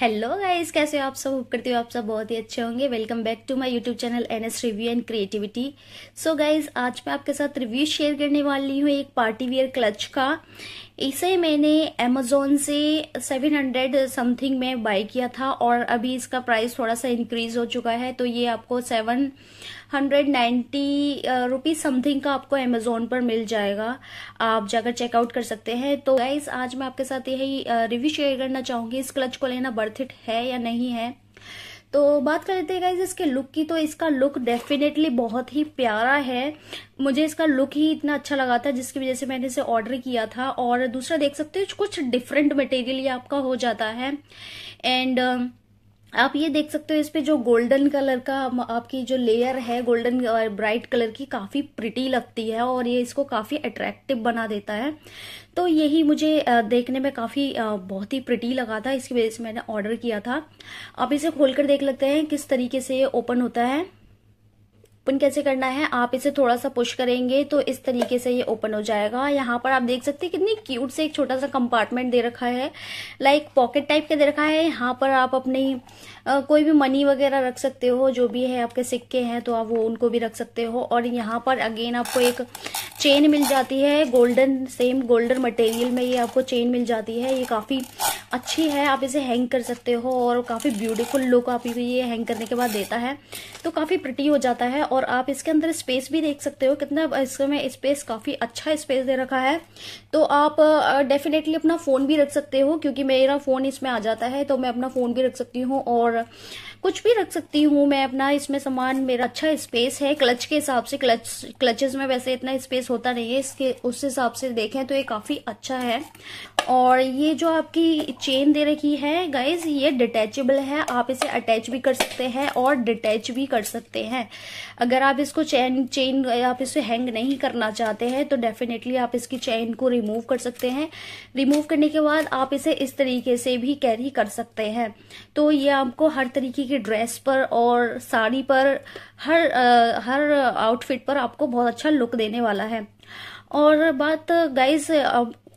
hello guys कैसे हो आप सब होप करती हो आप सब बहुत ही अच्छे होंगे welcome back to my YouTube channel N S review and creativity so guys आज मैं आपके साथ रिव्यू शेयर करने वाली हूँ एक पार्टी वियर क्लच का इसे मैंने अमेजोन से 700 समथिंग में बाई किया था और अभी इसका प्राइस थोड़ा सा इंक्रीज हो चुका है तो ये आपको 790 रुपीस समथिंग का आपको अमेजोन पर मिल जाएगा आप जाकर चेकआउट कर सकते हैं तो गाइज आज मैं आपके साथ यही रिव्यू शेयर करना चाहूँगी इस क्लच को लेना बर्थ इट है या नहीं है तो बात कर लेते हैं इसके लुक की तो इसका लुक डेफिनेटली बहुत ही प्यारा है मुझे इसका लुक ही इतना अच्छा लगा था जिसकी वजह से मैंने इसे ऑर्डर किया था और दूसरा देख सकते हो कुछ डिफरेंट मटेरियल ये आपका हो जाता है एंड आप ये देख सकते हो इस पे जो गोल्डन कलर का आपकी जो लेयर है गोल्डन और ब्राइट कलर की काफी प्रिटी लगती है और ये इसको काफी अट्रैक्टिव बना देता है तो यही मुझे देखने में काफी बहुत ही प्रिटी लगा था इसकी वजह से मैंने ऑर्डर किया था आप इसे खोलकर देख लेते हैं किस तरीके से ये ओपन होता है ओपन कैसे करना है आप इसे थोड़ा सा पुश करेंगे तो इस तरीके से ये ओपन हो जाएगा यहाँ पर आप देख सकते हैं कितनी क्यूट से एक छोटा सा कंपार्टमेंट दे रखा है लाइक पॉकेट टाइप का दे रखा है यहाँ पर आप अपनी आ, कोई भी मनी वगैरह रख सकते हो जो भी है आपके सिक्के हैं तो आप वो उनको भी रख सकते हो और यहाँ पर अगेन आपको एक चेन मिल जाती है गोल्डन सेम गोल्डन मटेरियल में ये आपको चेन मिल जाती है ये काफ़ी अच्छी है आप इसे हैंग कर सकते हो और काफ़ी ब्यूटीफुल लुक आप ये हैंग करने के बाद देता है तो काफ़ी प्रिटी हो जाता है और आप इसके अंदर स्पेस भी देख सकते हो कितना इसमें स्पेस काफ़ी अच्छा स्पेस दे रखा है तो आप डेफिनेटली अपना फ़ोन भी रख सकते हो क्योंकि मेरा फ़ोन इसमें आ जाता है तो मैं अपना फ़ोन भी रख सकती हूँ और कुछ भी रख सकती हूँ मैं अपना इसमें सामान मेरा अच्छा स्पेस है क्लच के हिसाब से क्लच क्लचेस में वैसे इतना स्पेस होता नहीं है इसके उस हिसाब से देखें तो ये काफ़ी अच्छा है और ये जो आपकी चेन दे रखी है गाइज ये डिटैचेबल है आप इसे अटैच भी कर सकते हैं और डिटैच भी कर सकते हैं अगर आप इसको चैन चेन आप इसे हैंग नहीं करना चाहते हैं तो डेफिनेटली आप इसकी चेन को रिमूव कर सकते हैं रिमूव करने के बाद आप इसे इस तरीके से भी कैरी कर सकते हैं तो ये आपको हर तरीके की ड्रेस पर और साड़ी पर हर आ, हर आउटफिट पर आपको बहुत अच्छा लुक देने वाला है और बात गाइज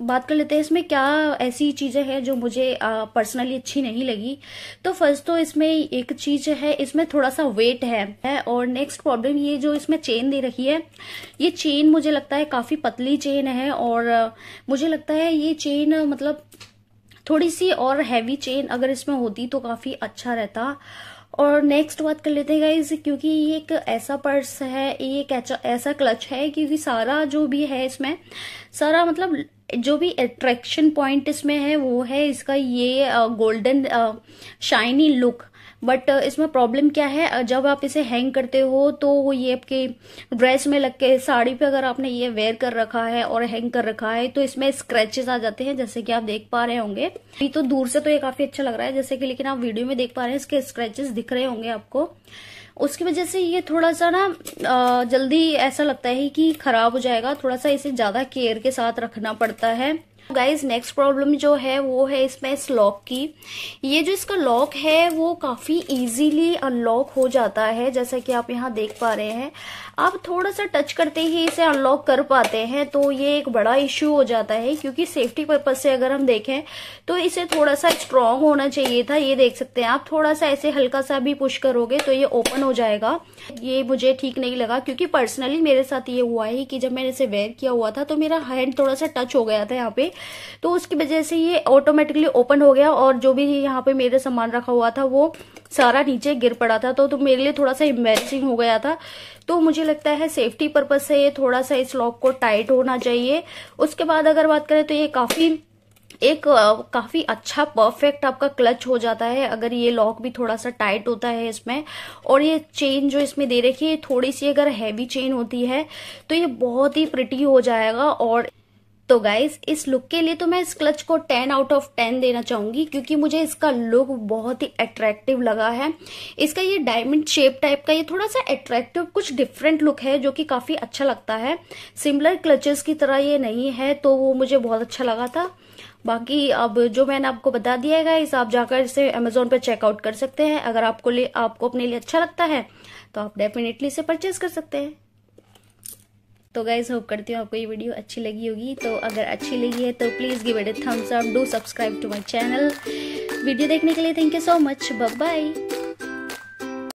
बात कर लेते हैं इसमें क्या ऐसी चीज़ें हैं जो मुझे पर्सनली अच्छी नहीं लगी तो फर्स्ट तो इसमें एक चीज़ है इसमें थोड़ा सा वेट है, और नेक्स्ट प्रॉब्लम ये जो इसमें चेन दे रखी है ये चेन मुझे लगता है काफ़ी पतली चेन है और मुझे लगता है ये चेन मतलब थोड़ी सी और हैवी चेन अगर इसमें होती तो काफ़ी अच्छा रहता और नेक्स्ट बात कर लेते हैं गाइज क्योंकि ये एक ऐसा पर्स है ये एक ऐसा क्लच है क्योंकि सारा जो भी है इसमें सारा मतलब जो भी अट्रैक्शन पॉइंट इसमें है वो है इसका ये गोल्डन शाइनी लुक बट इसमें प्रॉब्लम क्या है जब आप इसे हैंग करते हो तो वो ये आपके ड्रेस में लग के साड़ी पे अगर आपने ये वेयर कर रखा है और हैंग कर रखा है तो इसमें स्क्रैचेस आ जाते हैं जैसे कि आप देख पा रहे होंगे तो दूर से तो ये काफी अच्छा लग रहा है जैसे कि लेकिन आप वीडियो में देख पा रहे हैं इसके स्क्रेचेस दिख रहे होंगे आपको उसकी वजह से ये थोड़ा सा ना जल्दी ऐसा लगता है कि खराब हो जाएगा थोड़ा सा इसे ज़्यादा केयर के साथ रखना पड़ता है गाइज नेक्स्ट प्रॉब्लम जो है वो है इसमें इस लॉक की ये जो इसका लॉक है वो काफ़ी इजीली अनलॉक हो जाता है जैसा कि आप यहाँ देख पा रहे हैं आप थोड़ा सा टच करते ही इसे अनलॉक कर पाते हैं तो ये एक बड़ा इश्यू हो जाता है क्योंकि सेफ्टी पर्पज से अगर हम देखें तो इसे थोड़ा सा स्ट्रांग होना चाहिए था ये देख सकते हैं आप थोड़ा सा ऐसे हल्का सा भी पुश करोगे तो ये ओपन हो जाएगा ये मुझे ठीक नहीं लगा क्योंकि पर्सनली मेरे साथ ये हुआ है कि जब मैंने इसे वेयर किया हुआ था तो मेरा हैंड थोड़ा सा टच हो गया था यहाँ पे तो उसकी वजह से ये ऑटोमेटिकली ओपन हो गया और जो भी यहाँ पे मेरे सामान रखा हुआ था वो सारा नीचे गिर पड़ा था तो, तो मेरे लिए थोड़ा सा इम्बेसिंग हो गया था तो मुझे लगता है सेफ्टी पर्पज से ये थोड़ा सा इस लॉक को टाइट होना चाहिए उसके बाद अगर बात करें तो ये काफ़ी एक काफ़ी अच्छा परफेक्ट आपका क्लच हो जाता है अगर ये लॉक भी थोड़ा सा टाइट होता है इसमें और ये चेन जो इसमें दे रखी है थोड़ी सी अगर हैवी चेन होती है तो ये बहुत ही प्रिटी हो जाएगा और तो गाइज इस लुक के लिए तो मैं इस क्लच को 10 आउट ऑफ 10 देना चाहूंगी क्योंकि मुझे इसका लुक बहुत ही अट्रैक्टिव लगा है इसका ये डायमंड शेप टाइप का ये थोड़ा सा अट्रैक्टिव कुछ डिफरेंट लुक है जो कि काफी अच्छा लगता है सिमिलर क्लचेस की तरह ये नहीं है तो वो मुझे बहुत अच्छा लगा था बाकी अब जो मैंने आपको बता दिया है इस आप जाकर इसे अमेजोन पर चेकआउट कर सकते हैं अगर आपको ले आपको अपने लिए अच्छा लगता है तो आप डेफिनेटली इसे परचेज कर सकते हैं तो गाइज होप करती हूँ आपको ये वीडियो अच्छी लगी होगी तो अगर अच्छी लगी है तो please give it thumbs up do subscribe to my channel video देखने के लिए thank you so much bye